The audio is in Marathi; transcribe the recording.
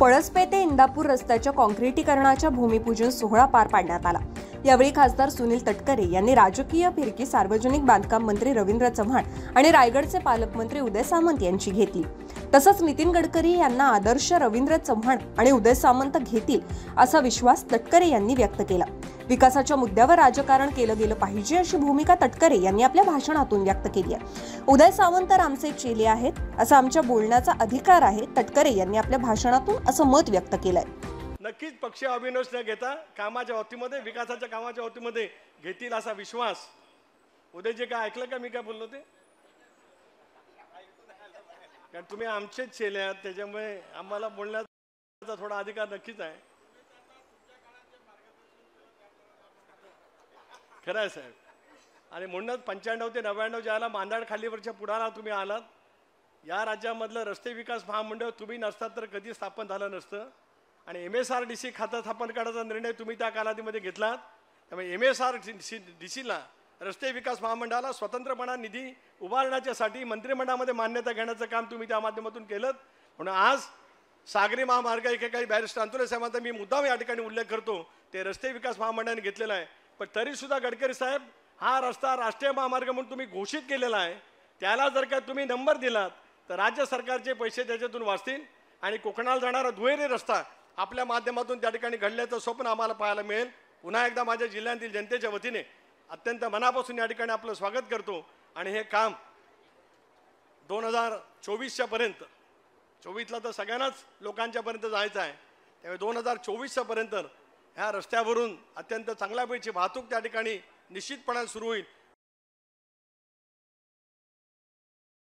पळसपे ते इंदापूर रस्त्याच्या कॉन्क्रिटीकरणाच्या भूमिपूजन सोहळा पार पाडण्यात आला यावेळी खासदार सुनील तटकरे यांनी राजकीय फिरकी सार्वजनिक बांधकाम मंत्री रवींद्र चव्हाण आणि रायगडचे पालकमंत्री उदय सामंत यांची घेतली तसंच नितीन गडकरी यांना आदर्श रवींद्र चव्हाण आणि उदय सामंत घेतील असा विश्वास तटकरे यांनी व्यक्त केला विकासाच्या मुद्द्यावर राजकारण केलं गेलं पाहिजे अशी भूमिका तटकरे यांनी आपल्या भाषणातून व्यक्त केली आहे उदय सावंत तर आमचे चेले आहेत असं आमच्या बोलण्याचा अधिकार आहे तटकरे यांनी आपल्या भाषणातून असं मत व्यक्त केलंय नक्कीच पक्ष अभिनोष न घेता कामाच्या बाबतीमध्ये विकासाच्या कामाच्या बाबतीमध्ये घेतील असा विश्वास उदय जे काय ऐकलं का मी काय बोललो ते कारण तुम्ही आमचेच चेले आहात त्याच्यामुळे आम्हाला बोलण्याचा थोडा अधिकार नक्कीच आहे खरं आहे साहेब आणि म्हणूनच पंच्याण्णव ते नव्याण्णव ज्याला मांदाड खालीवरच्या पुढाला तुम्ही आलात या राज्यामधलं रस्ते विकास महामंडळ तुम्ही नसतात तर कधी स्थापन झालं नसतं आणि M S R D C खातं स्थापन करण्याचा निर्णय तुम्ही त्या कालावधीमध्ये घेतलात त्यामुळे M S R C D सीला रस्ते विकास महामंडळाला स्वतंत्रपणा निधी उभारण्याच्यासाठी मंत्रिमंडळामध्ये मान्यता घेण्याचं काम तुम्ही त्या माध्यमातून केलं म्हणून आज सागरी महामार्ग एकेकाळी बॅरिस्टर अंतुले साहेबांचा मी मुद्दाम या ठिकाणी उल्लेख करतो ते रस्ते विकास महामंडळाने घेतलेला आहे पण तरीसुद्धा गडकरी साहेब हा रस्ता राष्ट्रीय महामार्ग म्हणून तुम्ही घोषित केलेला आहे त्याला जर का तुम्ही नंबर दिलात तर राज्य सरकारचे पैसे त्याच्यातून वाचतील आणि कोकणाला जाणारा दुहेरी रस्ता आपल्या माध्यमातून त्या ठिकाणी घडल्याचं स्वप्न आम्हाला पाहायला मिळेल पुन्हा एकदा माझ्या जिल्ह्यातील जनतेच्या वतीने अत्यंत मनापासून या ठिकाणी आपलं स्वागत करतो आणि हे काम दोन हजार चोवीसच्या पर्यंत चोवीसला तर सगळ्यांनाच लोकांच्यापर्यंत जायचं आहे त्यामुळे दोन हजार चोवीसच्या पर्यंत ह्या रस्त्यावरून अत्यंत चांगल्यापैकी वाहतूक त्या ठिकाणी निश्चितपणे सुरू होईल